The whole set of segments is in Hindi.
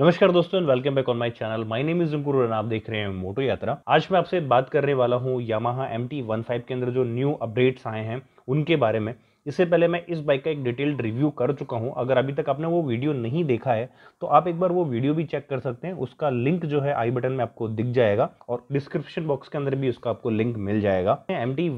नमस्कार दोस्तों and welcome back on my channel my name is और आप देख रहे हैं मोटो यात्रा आज मैं आपसे बात करने वाला हूँ Yamaha M T one five के अंदर जो न्यू अपडेट्स आए हैं उनके बारे में इससे पहले मैं इस बाइक का एक डिटेल्ड रिव्यू कर चुका हूं अगर अभी तक आपने वो वीडियो नहीं देखा है तो आप एक बार वो वीडियो भी चेक कर सकते हैं उसका लिंक जो है आई बटन में आपको दिख जाएगा और डिस्क्रिप्शन बॉक्स के अंदर भी उसका आपको लिंक मिल जाएगा एम टी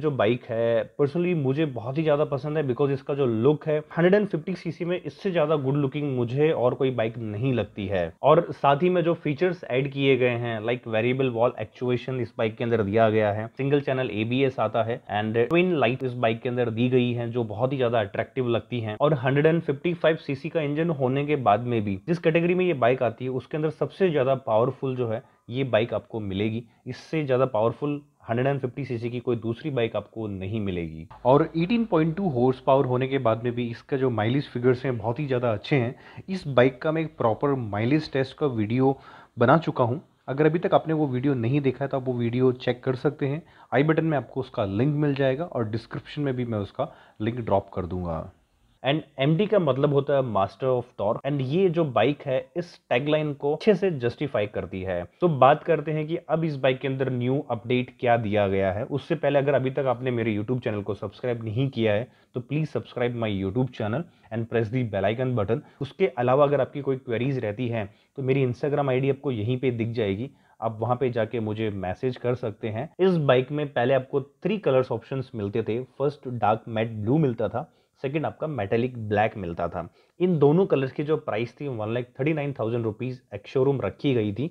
जो बाइक है पर्सनली मुझे बहुत ही ज़्यादा पसंद है बिकॉज इसका जो लुक है हंड्रेड सीसी में इससे ज़्यादा गुड लुकिंग मुझे और कोई बाइक नहीं लगती है और साथ ही में जो फीचर्स एड किए गए हैं लाइक वेरिएबल वॉल एक्चुएशन इस बाइक के अंदर दिया गया है सिंगल चैनल ए आता है एंड ट्विन लाइट इस बाइक के अंदर दी गई ली हैं जो बहुत ही ज़्यादा अट्रैक्टिव लगती हैं और 155 सीसी का इंजन होने के बाद में भी जिस कैटेगरी में ये बाइक आती है उसके अंदर सबसे ज़्यादा पावरफुल जो है ये बाइक आपको मिलेगी इससे ज़्यादा पावरफुल 150 सीसी की कोई दूसरी बाइक आपको नहीं मिलेगी और 18.2 पॉइंट हॉर्स पावर होने के बाद में भी इसका जो माइलेज फिगर्स हैं बहुत ही ज़्यादा अच्छे हैं इस बाइक का मैं एक प्रॉपर माइलेज टेस्ट का वीडियो बना चुका हूँ अगर अभी तक आपने वो वीडियो नहीं देखा है तो आप वो वीडियो चेक कर सकते हैं आई बटन में आपको उसका लिंक मिल जाएगा और डिस्क्रिप्शन में भी मैं उसका लिंक ड्रॉप कर दूंगा एंड एम का मतलब होता है मास्टर ऑफ टॉर्क एंड ये जो बाइक है इस टैगलाइन को अच्छे से जस्टिफाई करती है तो बात करते हैं कि अब इस बाइक के अंदर न्यू अपडेट क्या दिया गया है उससे पहले अगर अभी तक आपने मेरे यूट्यूब चैनल को सब्सक्राइब नहीं किया है तो please subscribe my YouTube channel and press the bell icon button उसके अलावा अगर आपकी कोई क्वेरीज रहती है तो मेरी इंस्टाग्राम आई आपको यहीं पर दिख जाएगी आप वहाँ पे जाके मुझे मैसेज कर सकते हैं इस बाइक में पहले आपको थ्री कलर्स ऑप्शंस मिलते थे फर्स्ट डार्क मैट ब्लू मिलता था सेकेंड आपका मेटेलिक ब्लैक मिलता था इन दोनों कलर्स की जो प्राइस थी one lakh thirty nine thousand rupees ex showroom रखी गई थी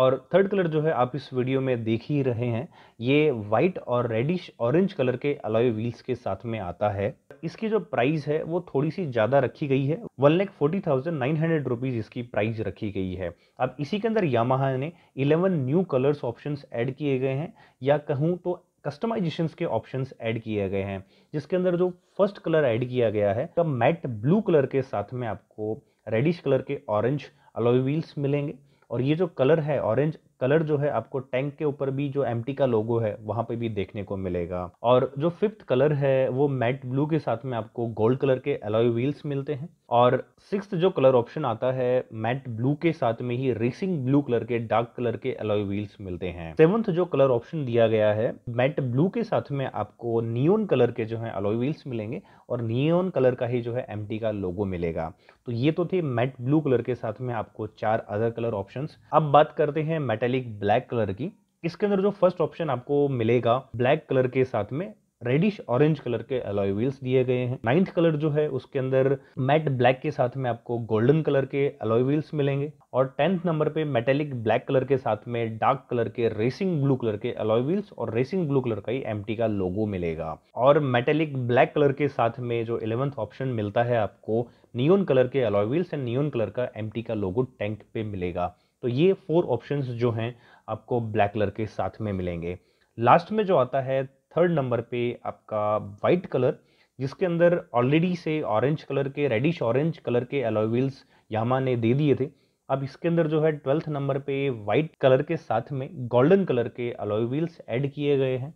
और थर्ड कलर जो है आप इस वीडियो में देख ही रहे हैं ये वाइट और रेडिश ऑरेंज कलर के अलॉय व्हील्स के साथ में आता है इसकी जो प्राइस है वो थोड़ी सी ज़्यादा रखी गई है one lakh forty thousand nine hundred rupees इसकी प्राइस रखी गई है अब इसी के अंदर यामाहा ने eleven new colours options add किए गए हैं या कहूँ तो कस्टमाइजेशंस के ऑप्शंस ऐड किए गए हैं जिसके अंदर जो फर्स्ट कलर ऐड किया गया है तो मैट ब्लू कलर के साथ में आपको रेडिश कलर के ऑरेंज अलोई व्हील्स मिलेंगे और ये जो कलर है ऑरेंज कलर जो है आपको टैंक के ऊपर भी जो एम का लोगो है वहाँ पे भी देखने को मिलेगा और जो फिफ्थ कलर है वो मैट ब्लू के साथ में आपको गोल्ड कलर के अलॉय व्हील्स मिलते हैं और सिक्स जो कलर ऑप्शन आता है मैट ब्लू के साथ में ही रेसिंग ब्लू कलर के डार्क कलर के अलॉय व्हील्स मिलते हैं सेवंथ जो कलर ऑप्शन दिया गया है मैट ब्लू के साथ में आपको नियोन कलर के जो है अलॉय व्हील्स मिलेंगे और नियोन कलर का ही जो है एम का लोगो मिलेगा तो ये तो थे मैट ब्लू कलर के साथ में आपको चार अदर कलर ऑप्शन अब बात करते हैं मेटा मेटेलिक ब्लैक कलर की इसके अंदर जो फर्स्ट ऑप्शन आपको मिलेगा ब्लैक कलर के साथ में रेडिश ऑरेंज कलर के अलॉय व्हील्स दिए गए हैं नाइन्थ कलर जो है उसके अंदर मैट ब्लैक के साथ में आपको गोल्डन कलर के अलॉय व्हील्स मिलेंगे और टेंथ नंबर पे मेटेलिक ब्लैक कलर के साथ में डार्क कलर के रेसिंग ब्लू कलर के अलॉय व्हील्स और रेसिंग ब्लू कलर का ही एम का लोगो मिलेगा और मेटेलिक ब्लैक कलर के साथ में जो इलेवंथ ऑप्शन मिलता है आपको नियोन कलर के alloy wheels and neon colour का एम का लोगो टैंक पे मिलेगा तो ये फोर ऑप्शंस जो हैं आपको ब्लैक कलर के साथ में मिलेंगे लास्ट में जो आता है थर्ड नंबर पे आपका वाइट कलर जिसके अंदर ऑलरेडी से ऑरेंज कलर के रेडिश ऑरेंज कलर के एलोविल्स यामा ने दे दिए थे अब इसके अंदर जो है ट्वेल्थ नंबर पे वाइट कलर के साथ में गोल्डन कलर के एलोविल्स ऐड किए गए हैं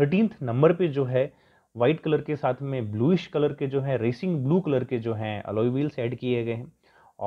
थर्टीनथ नंबर पे जो है वाइट कलर के साथ में ब्लूइश कलर के जो है रेसिंग ब्लू कलर के जो हैं अलॉय ऐड किए गए हैं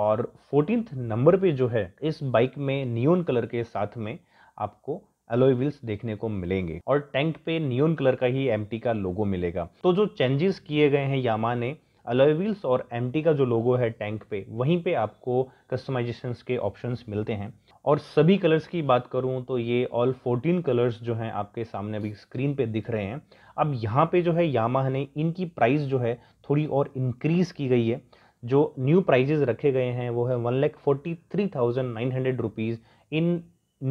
और फोर्टीनथ नंबर पे जो है इस बाइक में नियोन कलर के साथ में आपको एलोई व्हील्स देखने को मिलेंगे और टैंक पे नियोन कलर का ही एम का लोगो मिलेगा तो जो चेंजेस किए गए हैं यामा ने अलॉय व्हील्स और एम का जो लोगो है टैंक पे वहीं पे आपको कस्टमाइजेशन के ऑप्शंस मिलते हैं और सभी कलर्स की बात करूं तो ये ऑल 14 कलर्स जो हैं आपके सामने अभी स्क्रीन पे दिख रहे हैं अब यहाँ पे जो है यामा ने इनकी प्राइस जो है थोड़ी और इंक्रीज़ की गई है जो न्यू प्राइजेज रखे गए हैं वो है one lakh forty three thousand nine hundred rupees in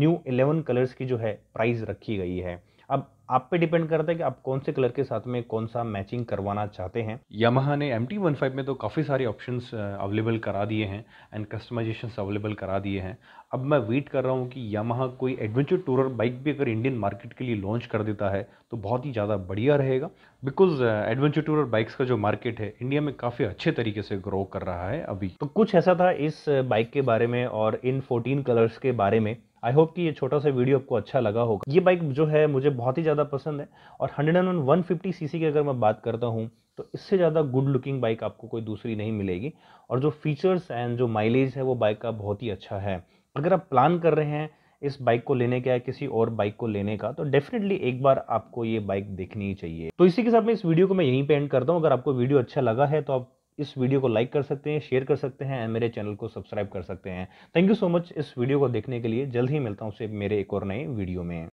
new eleven colours की जो है प्राइस रखी गई है अब आप पे डिपेंड करता है कि आप कौन से कलर के साथ में कौन सा मैचिंग करवाना चाहते हैं यामाहा ने एम टी वन फाइव में तो काफ़ी सारे ऑप्शंस अवेलेबल करा दिए हैं एंड कस्टमाइजेशन अवेलेबल करा दिए हैं अब मैं वेट कर रहा हूँ कि यामाहा कोई एडवेंचर टूरर बाइक भी अगर इंडियन मार्केट के लिए लॉन्च कर देता है तो बहुत ही ज़्यादा बढ़िया रहेगा बिकॉज एडवेंचर टूरर बाइक्स का जो मार्केट है इंडिया में काफ़ी अच्छे तरीके से ग्रो कर रहा है अभी तो कुछ ऐसा था इस बाइक के बारे में और इन फोर्टीन कलर्स के बारे में आई होप कि ये छोटा सा वीडियो आपको अच्छा लगा होगा ये बाइक जो है मुझे बहुत ही ज़्यादा ज़्यादा पसंद है और hundred and one fifty C की अगर मैं बात करता हूँ तो इससे ज़्यादा गुड लुकिंग बाइक आपको कोई दूसरी नहीं मिलेगी और जो फीचर्स एंड जो माइलेज है वो बाइक का बहुत ही अच्छा है अगर आप प्लान कर रहे हैं इस बाइक को लेने का या किसी और बाइक को लेने का तो डेफिनेटली एक बार आपको ये बाइक देखनी ही चाहिए तो इसी के साथ में इस वीडियो को मैं यहीं पे एंड करता हूँ अगर आपको वीडियो अच्छा लगा है तो आप इस वीडियो को लाइक कर सकते हैं शेयर कर सकते हैं एंड मेरे चैनल को सब्सक्राइब कर सकते हैं थैंक यू सो मच इस वीडियो को देखने के लिए जल्द ही मिलता हूँ उसे मेरे एक और नए वीडियो में